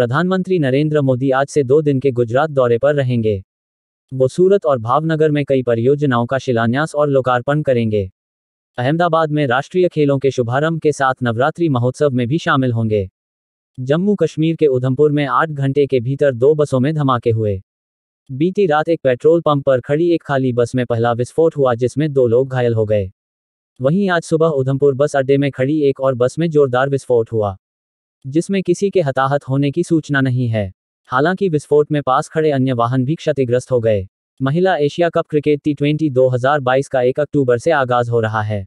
प्रधानमंत्री नरेंद्र मोदी आज से दो दिन के गुजरात दौरे पर रहेंगे वो सूरत और भावनगर में कई परियोजनाओं का शिलान्यास और लोकार्पण करेंगे अहमदाबाद में राष्ट्रीय खेलों के शुभारंभ के साथ नवरात्रि महोत्सव में भी शामिल होंगे जम्मू कश्मीर के उधमपुर में आठ घंटे के भीतर दो बसों में धमाके हुए बीती रात एक पेट्रोल पंप पर खड़ी एक खाली बस में पहला विस्फोट हुआ जिसमें दो लोग घायल हो गए वहीं आज सुबह उधमपुर बस अड्डे में खड़ी एक और बस में जोरदार विस्फोट हुआ जिसमें किसी के हताहत होने की सूचना नहीं है हालांकि विस्फोट में पास खड़े अन्य वाहन भी क्षतिग्रस्त हो गए महिला Asia cup cricket T twenty का एक अक्टूबर से आगाज हो रहा है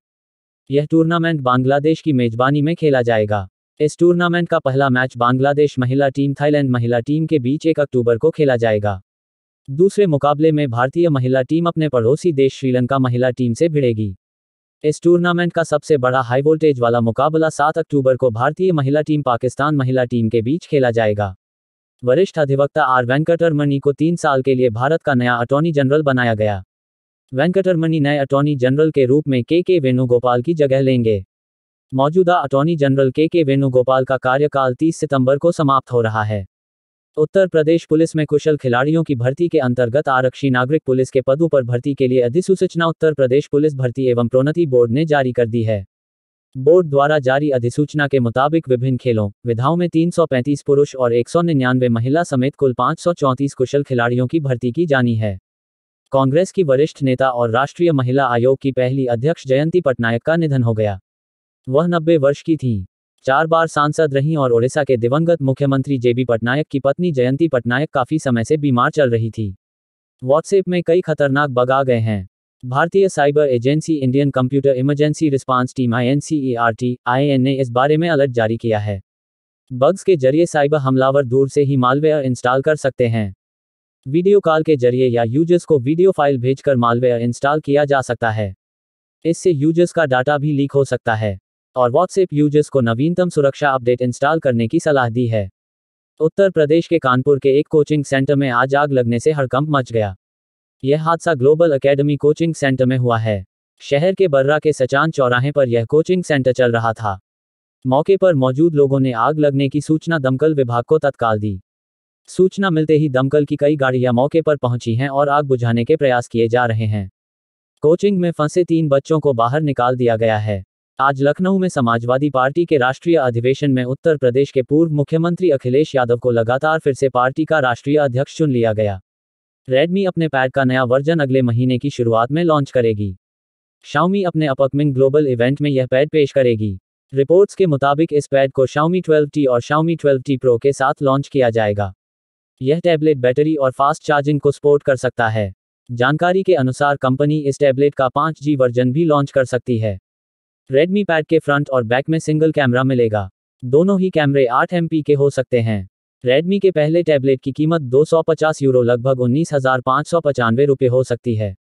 यह टूर्नामेंट बांग्लादेश की मेजबानी में खेला जाएगा इस टूर्नामेंट का पहला मैच बांग्लादेश महिला टीम थाईलैंड महिला टीम के बीच एक अक्टूबर को खेला जाएगा दूसरे मुकाबले में भारतीय महिला टीम अपने पड़ोसी देश श्रीलंका महिला टीम से भिड़ेगी इस टूर्नामेंट का सबसे बड़ा हाई वोल्टेज वाला मुकाबला 7 अक्टूबर को भारतीय महिला टीम पाकिस्तान महिला टीम के बीच खेला जाएगा वरिष्ठ अधिवक्ता आर वेंकटरमनी को तीन साल के लिए भारत का नया अटॉर्नी जनरल बनाया गया वेंकटरमनी नए अटॉर्नी जनरल के रूप में के के वेणुगोपाल की जगह लेंगे मौजूदा अटॉर्नी जनरल के के वेणुगोपाल का कार्यकाल 30 सितंबर को समाप्त हो रहा है उत्तर प्रदेश पुलिस में कुशल खिलाड़ियों की भर्ती के अंतर्गत आरक्षी नागरिक पुलिस के पदों पर भर्ती के लिए अधिसूचना उत्तर प्रदेश पुलिस भर्ती एवं प्रोन्नति बोर्ड ने जारी कर दी है बोर्ड द्वारा जारी अधिसूचना के मुताबिक विभिन्न खेलों विधाओं में 335 पुरुष और एक महिला समेत कुल पाँच कुशल खिलाड़ियों की भर्ती की जानी है कांग्रेस की वरिष्ठ नेता और राष्ट्रीय महिला आयोग की पहली अध्यक्ष जयंती पटनायक का निधन हो गया वह नब्बे वर्ष की थीं चार बार सांसद रहीं और ओडिशा के दिवंगत मुख्यमंत्री जेबी पटनायक की पत्नी जयंती पटनायक काफी समय से बीमार चल रही थी व्हाट्सएप में कई खतरनाक बग आ गए हैं भारतीय cyber agency Indian computer emergency response team I N N ने इस बारे में अलर्ट जारी किया है बग्स के जरिए साइबर हमलावर दूर से ही मालवेयर इंस्टॉल कर सकते हैं वीडियो कॉल के जरिए या यूजर्स को वीडियो फाइल भेजकर मालवेयर इंस्टॉल किया जा सकता है इससे यूजर्स का डाटा भी लीक हो सकता है और व्हाट्सएप यूजर्स को नवीनतम सुरक्षा अपडेट इंस्टॉल करने की सलाह दी है उत्तर प्रदेश के कानपुर के एक कोचिंग सेंटर में आज आग लगने से हड़कंप मच गया यह हादसा ग्लोबल अकेडमी कोचिंग सेंटर में हुआ है शहर के बर्रा के सचान चौराहे पर यह कोचिंग सेंटर चल रहा था मौके पर मौजूद लोगों ने आग लगने की सूचना दमकल विभाग को तत्काल दी सूचना मिलते ही दमकल की कई गाड़ियां मौके पर पहुंची हैं और आग बुझाने के प्रयास किए जा रहे हैं कोचिंग में फंसे तीन बच्चों को बाहर निकाल दिया गया है आज लखनऊ में समाजवादी पार्टी के राष्ट्रीय अधिवेशन में उत्तर प्रदेश के पूर्व मुख्यमंत्री अखिलेश यादव को लगातार फिर से पार्टी का राष्ट्रीय अध्यक्ष चुन लिया गया रेडमी अपने पैड का नया वर्जन अगले महीने की शुरुआत में लॉन्च करेगी शाउमी अपने अपकमिंग ग्लोबल इवेंट में यह पैड पेश करेगी रिपोर्ट्स के मुताबिक इस पैड को शाउमी ट्वेल्व और शाओमी ट्वेल्व प्रो के साथ लॉन्च किया जाएगा यह टैबलेट बैटरी और फास्ट चार्जिंग को सपोर्ट कर सकता है जानकारी के अनुसार कंपनी इस टैबलेट का पाँच वर्जन भी लॉन्च कर सकती है रेडमी पैड के फ्रंट और बैक में सिंगल कैमरा मिलेगा दोनों ही कैमरे 8 एम के हो सकते हैं रेडमी के पहले टैबलेट की कीमत 250 यूरो लगभग उन्नीस हजार हो सकती है